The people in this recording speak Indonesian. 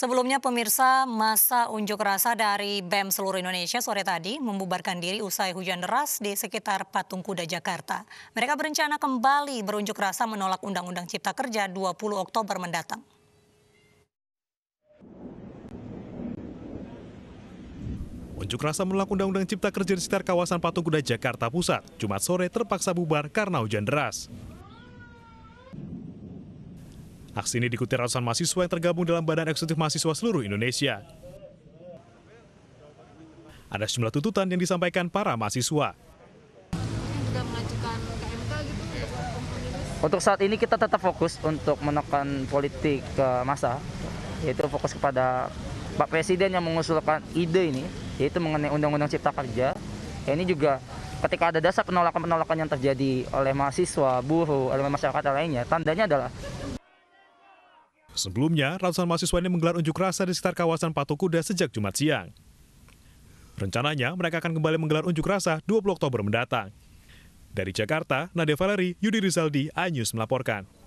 Sebelumnya pemirsa masa unjuk rasa dari BEM seluruh Indonesia sore tadi membubarkan diri usai hujan deras di sekitar Patung Kuda Jakarta. Mereka berencana kembali berunjuk rasa menolak Undang-Undang Cipta Kerja 20 Oktober mendatang. Unjuk rasa menolak Undang-Undang Cipta Kerja di sekitar kawasan Patung Kuda Jakarta Pusat, Jumat sore terpaksa bubar karena hujan deras. Aksi ini diikuti ratusan mahasiswa yang tergabung dalam Badan Eksekutif Mahasiswa seluruh Indonesia. Ada sejumlah tuntutan yang disampaikan para mahasiswa. Gitu, untuk saat ini kita tetap fokus untuk menekan politik ke eh, masa, yaitu fokus kepada Pak Presiden yang mengusulkan ide ini, yaitu mengenai Undang-Undang Cipta Kerja. Ya, ini juga ketika ada dasar penolakan-penolakan yang terjadi oleh mahasiswa, buruh, oleh masyarakat lainnya, tandanya adalah Sebelumnya, ratusan mahasiswa ini menggelar unjuk rasa di sekitar kawasan Patung Kuda sejak Jumat siang. Rencananya, mereka akan kembali menggelar unjuk rasa 20 Oktober mendatang. Dari Jakarta, Nadia Valeri, Yudi Rizaldi, iNews melaporkan.